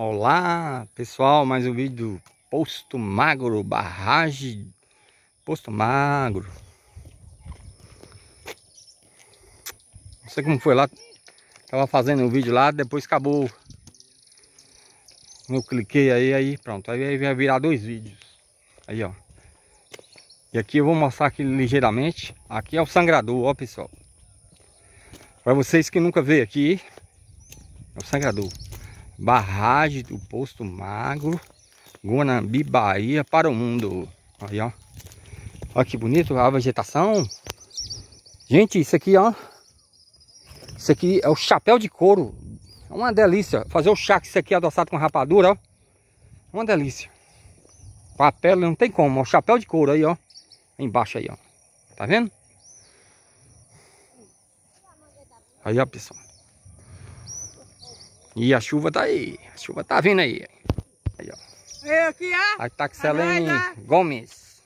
Olá pessoal, mais um vídeo do Posto Magro, barragem Posto Magro. Não sei como foi lá, tava fazendo um vídeo lá, depois acabou. Eu cliquei aí, aí pronto, aí vai virar dois vídeos. Aí ó. E aqui eu vou mostrar aqui ligeiramente, aqui é o sangrador, ó pessoal. Para vocês que nunca veem aqui, é o sangrador. Barragem do Posto Magro, Guanambi, Bahia, para o mundo. Aí, ó. Olha que bonito a vegetação. Gente, isso aqui, ó. Isso aqui é o chapéu de couro. É uma delícia. Fazer o chá com isso aqui é adoçado com rapadura, ó. É uma delícia. Papel não tem como. O chapéu de couro aí, ó. Embaixo aí, ó. Tá vendo? Aí, ó, pessoal. E a chuva tá aí. A chuva tá vindo aí. Aí, ó. aqui é? Aqui tá Selene Gomes.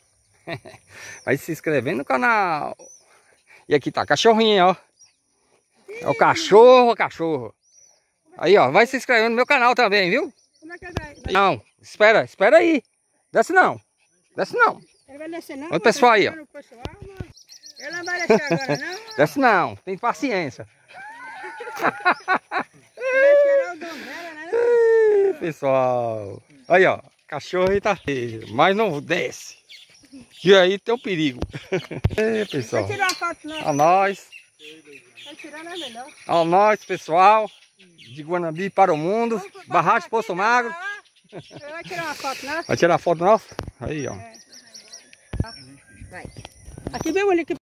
Vai se inscrevendo no canal. E aqui tá a cachorrinha, ó. É o cachorro, o cachorro. Aí, ó. Vai se inscrevendo no meu canal também, viu? É é, não. Espera, espera aí. Desce não. Desce não. Olha o pessoal aí, ó. Tá pessoal, vai descer agora, não. Desce não. Tem paciência. pessoal. Aí, ó. Cachorro tá feio, mas não desce. E aí tem o um perigo. é, pessoal. tirar foto, A nós. Vai tirar, não é melhor. A nós, pessoal. De Guanambi para o mundo. Barragem Poço Magro. Vai tirar uma foto nossa? Vai tirar a foto nossa? Aí, ó. É. Vai. Aqui, meu olho que.